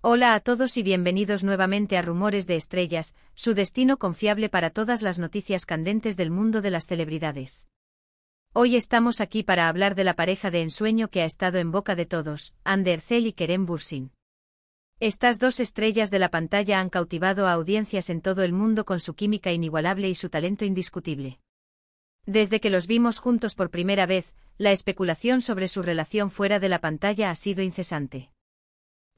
Hola a todos y bienvenidos nuevamente a Rumores de Estrellas, su destino confiable para todas las noticias candentes del mundo de las celebridades. Hoy estamos aquí para hablar de la pareja de ensueño que ha estado en boca de todos, Ander Zell y Kerem Bursin. Estas dos estrellas de la pantalla han cautivado a audiencias en todo el mundo con su química inigualable y su talento indiscutible. Desde que los vimos juntos por primera vez, la especulación sobre su relación fuera de la pantalla ha sido incesante.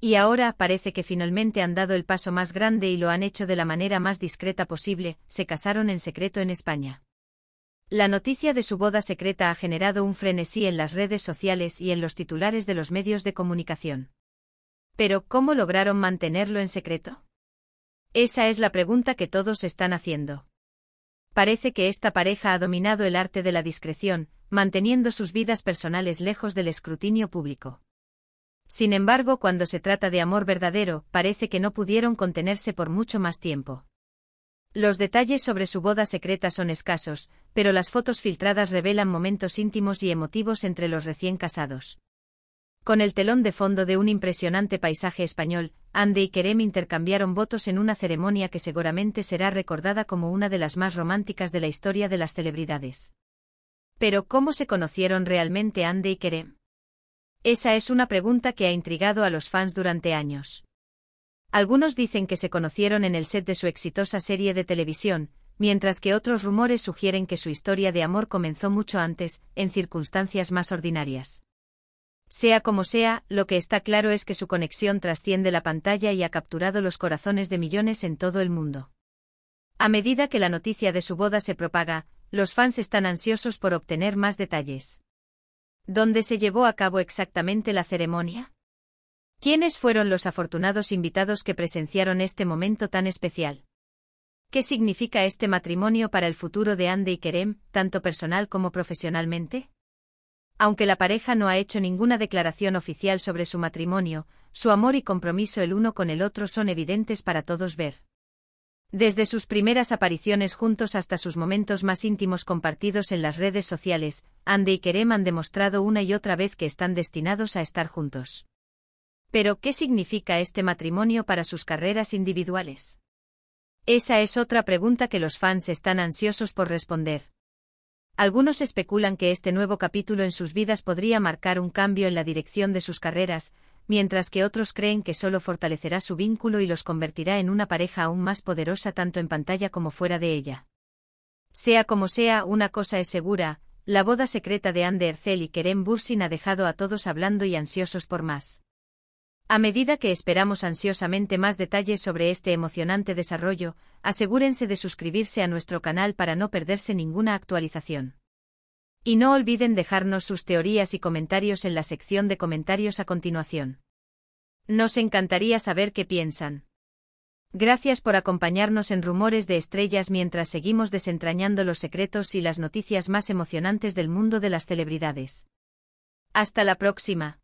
Y ahora parece que finalmente han dado el paso más grande y lo han hecho de la manera más discreta posible, se casaron en secreto en España. La noticia de su boda secreta ha generado un frenesí en las redes sociales y en los titulares de los medios de comunicación. Pero, ¿cómo lograron mantenerlo en secreto? Esa es la pregunta que todos están haciendo. Parece que esta pareja ha dominado el arte de la discreción, manteniendo sus vidas personales lejos del escrutinio público. Sin embargo, cuando se trata de amor verdadero, parece que no pudieron contenerse por mucho más tiempo. Los detalles sobre su boda secreta son escasos, pero las fotos filtradas revelan momentos íntimos y emotivos entre los recién casados. Con el telón de fondo de un impresionante paisaje español, Ande y Kerem intercambiaron votos en una ceremonia que seguramente será recordada como una de las más románticas de la historia de las celebridades. Pero ¿cómo se conocieron realmente Ande y Kerem? Esa es una pregunta que ha intrigado a los fans durante años. Algunos dicen que se conocieron en el set de su exitosa serie de televisión, mientras que otros rumores sugieren que su historia de amor comenzó mucho antes, en circunstancias más ordinarias. Sea como sea, lo que está claro es que su conexión trasciende la pantalla y ha capturado los corazones de millones en todo el mundo. A medida que la noticia de su boda se propaga, los fans están ansiosos por obtener más detalles. ¿Dónde se llevó a cabo exactamente la ceremonia? ¿Quiénes fueron los afortunados invitados que presenciaron este momento tan especial? ¿Qué significa este matrimonio para el futuro de Ande y Kerem, tanto personal como profesionalmente? Aunque la pareja no ha hecho ninguna declaración oficial sobre su matrimonio, su amor y compromiso el uno con el otro son evidentes para todos ver. Desde sus primeras apariciones juntos hasta sus momentos más íntimos compartidos en las redes sociales, Ande y Kerem han demostrado una y otra vez que están destinados a estar juntos. Pero, ¿qué significa este matrimonio para sus carreras individuales? Esa es otra pregunta que los fans están ansiosos por responder. Algunos especulan que este nuevo capítulo en sus vidas podría marcar un cambio en la dirección de sus carreras, mientras que otros creen que solo fortalecerá su vínculo y los convertirá en una pareja aún más poderosa tanto en pantalla como fuera de ella. Sea como sea, una cosa es segura, la boda secreta de Anne Ercel y Kerem Bursin ha dejado a todos hablando y ansiosos por más. A medida que esperamos ansiosamente más detalles sobre este emocionante desarrollo, asegúrense de suscribirse a nuestro canal para no perderse ninguna actualización. Y no olviden dejarnos sus teorías y comentarios en la sección de comentarios a continuación. Nos encantaría saber qué piensan. Gracias por acompañarnos en Rumores de Estrellas mientras seguimos desentrañando los secretos y las noticias más emocionantes del mundo de las celebridades. Hasta la próxima.